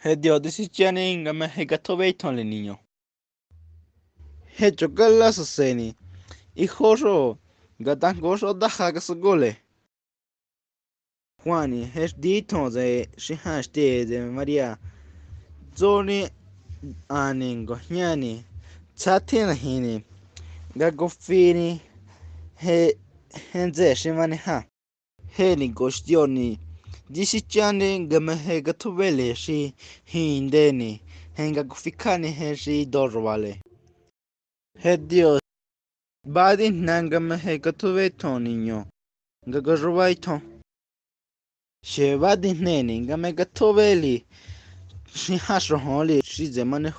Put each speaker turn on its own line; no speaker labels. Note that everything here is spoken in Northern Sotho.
Hey, this is Jenny Ingame Hecatobeton Leniño. Hecho que la suceni. Hijo yo, gatan gozo daja que se gole. Juani, es dito de Shihaste de María. Zoni Aningoñani. Tatina Hini. Gagofini. He. Henze Shimani Ha. Heni Gostioni. dishichane gamahe gathubele shi hindeni henga kufikane he shi dorwale he dios badi nangamahe gathube to niño gagarubai to she badi nene gamahe gathubele shi hashro holi shi zemane